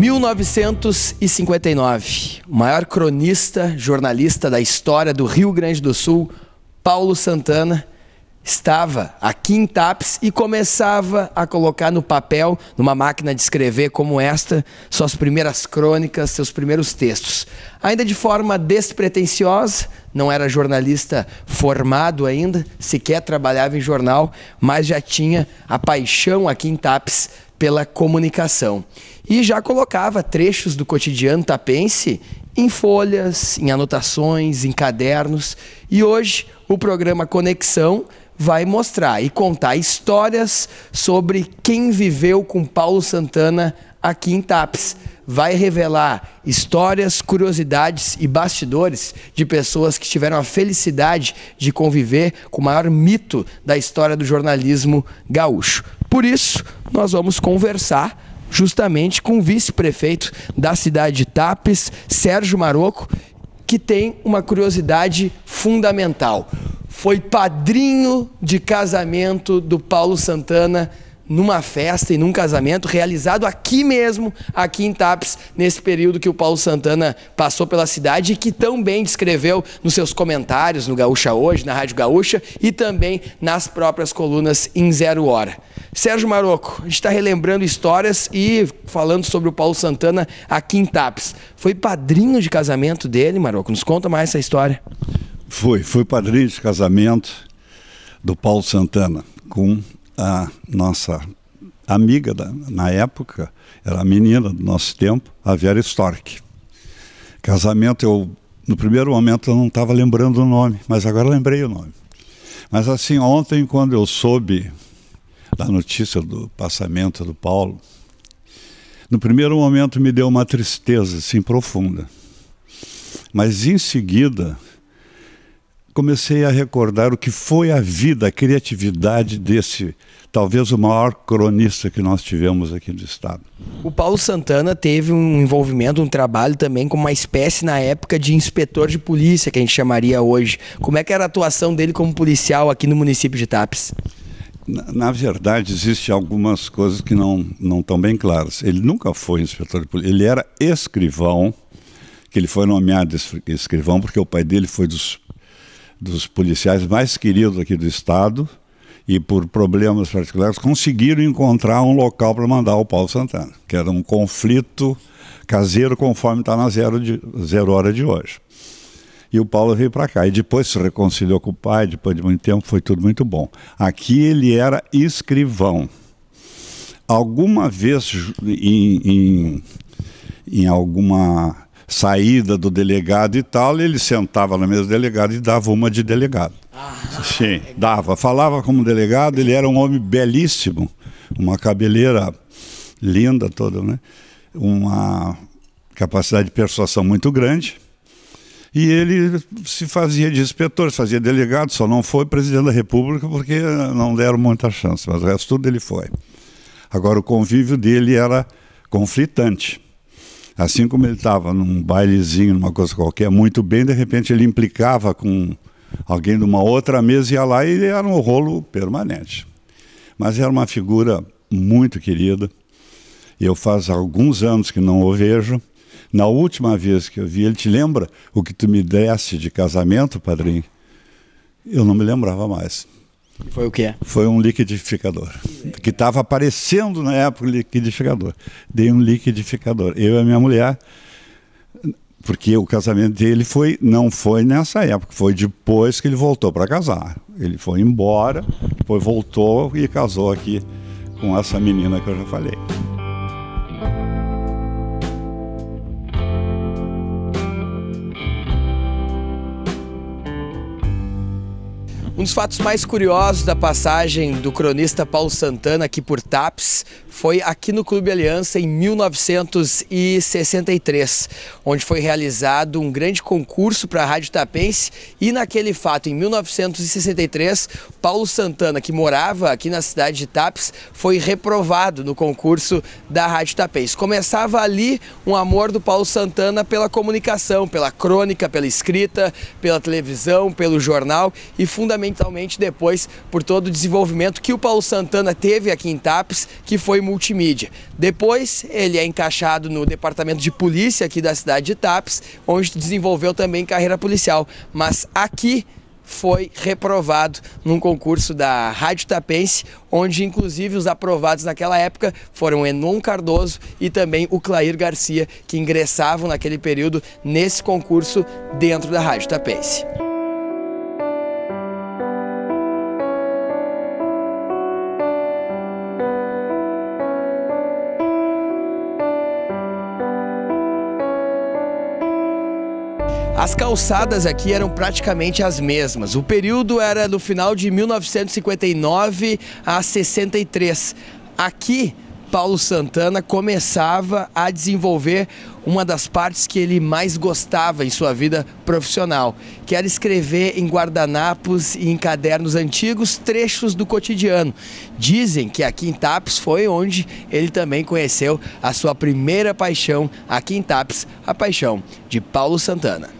1959, o maior cronista, jornalista da história do Rio Grande do Sul, Paulo Santana, estava aqui em TAPS e começava a colocar no papel, numa máquina de escrever como esta, suas primeiras crônicas, seus primeiros textos. Ainda de forma despretensiosa, não era jornalista formado ainda, sequer trabalhava em jornal, mas já tinha a paixão aqui em TAPS pela comunicação. E já colocava trechos do cotidiano tapense em folhas, em anotações, em cadernos. E hoje o programa Conexão vai mostrar e contar histórias sobre quem viveu com Paulo Santana aqui em TAPS. Vai revelar histórias, curiosidades e bastidores de pessoas que tiveram a felicidade de conviver com o maior mito da história do jornalismo gaúcho. Por isso, nós vamos conversar justamente com o vice-prefeito da cidade de Tapes, Sérgio Maroco, que tem uma curiosidade fundamental. Foi padrinho de casamento do Paulo Santana numa festa e num casamento realizado aqui mesmo, aqui em Taps, nesse período que o Paulo Santana passou pela cidade e que tão bem descreveu nos seus comentários no Gaúcha Hoje, na Rádio Gaúcha e também nas próprias colunas em Zero Hora. Sérgio Maroco, a gente está relembrando histórias e falando sobre o Paulo Santana aqui em Taps. Foi padrinho de casamento dele, Maroco? Nos conta mais essa história. Foi, foi padrinho de casamento do Paulo Santana com a nossa amiga da, na época, era a menina do nosso tempo, a Vera Stork. Casamento, eu no primeiro momento eu não estava lembrando o nome, mas agora lembrei o nome. Mas assim, ontem quando eu soube da notícia do passamento do Paulo, no primeiro momento me deu uma tristeza assim profunda. Mas em seguida comecei a recordar o que foi a vida, a criatividade desse, talvez o maior cronista que nós tivemos aqui no estado. O Paulo Santana teve um envolvimento, um trabalho também com uma espécie na época de inspetor de polícia, que a gente chamaria hoje. Como é que era a atuação dele como policial aqui no município de Tapes? Na, na verdade, existem algumas coisas que não não estão bem claras. Ele nunca foi inspetor de polícia, ele era escrivão, que ele foi nomeado escrivão porque o pai dele foi dos dos policiais mais queridos aqui do Estado e por problemas particulares conseguiram encontrar um local para mandar o Paulo Santana, que era um conflito caseiro conforme está na zero, de, zero hora de hoje. E o Paulo veio para cá. E depois se reconciliou com o pai, depois de muito tempo, foi tudo muito bom. Aqui ele era escrivão. Alguma vez em, em, em alguma saída do delegado e tal, ele sentava na mesa do delegado e dava uma de delegado. Ah, Sim, dava. Falava como delegado, ele era um homem belíssimo, uma cabeleira linda toda, né? Uma capacidade de persuasão muito grande. E ele se fazia de inspetor, se fazia delegado, só não foi presidente da República porque não deram muita chance, mas o resto tudo ele foi. Agora, o convívio dele era conflitante Assim como ele estava num bailezinho, numa coisa qualquer, muito bem, de repente ele implicava com alguém de uma outra mesa, ia lá e era um rolo permanente. Mas era uma figura muito querida. Eu faz alguns anos que não o vejo. Na última vez que eu vi, ele te lembra o que tu me deste de casamento, padrinho? Eu não me lembrava mais foi o que é? Foi um liquidificador. Que estava aparecendo na época o liquidificador. Dei um liquidificador. Eu e a minha mulher, porque o casamento dele foi não foi nessa época, foi depois que ele voltou para casar. Ele foi embora, depois voltou e casou aqui com essa menina que eu já falei. Um dos fatos mais curiosos da passagem do cronista Paulo Santana aqui por TAPS foi aqui no Clube Aliança em 1963, onde foi realizado um grande concurso para a Rádio Tapense e naquele fato, em 1963, Paulo Santana, que morava aqui na cidade de Tapes, foi reprovado no concurso da Rádio Tapês. Começava ali um amor do Paulo Santana pela comunicação, pela crônica, pela escrita, pela televisão, pelo jornal e fundamentalmente depois por todo o desenvolvimento que o Paulo Santana teve aqui em Tapes, que foi multimídia. Depois ele é encaixado no departamento de polícia aqui da cidade de Tapes, onde desenvolveu também carreira policial. Mas aqui foi reprovado num concurso da Rádio Tapense, onde inclusive os aprovados naquela época foram Enon Cardoso e também o Clair Garcia, que ingressavam naquele período nesse concurso dentro da Rádio Tapense. As calçadas aqui eram praticamente as mesmas. O período era do final de 1959 a 63. Aqui, Paulo Santana começava a desenvolver uma das partes que ele mais gostava em sua vida profissional, que era escrever em guardanapos e em cadernos antigos trechos do cotidiano. Dizem que aqui em Tapes foi onde ele também conheceu a sua primeira paixão, aqui em Tapes, a paixão de Paulo Santana.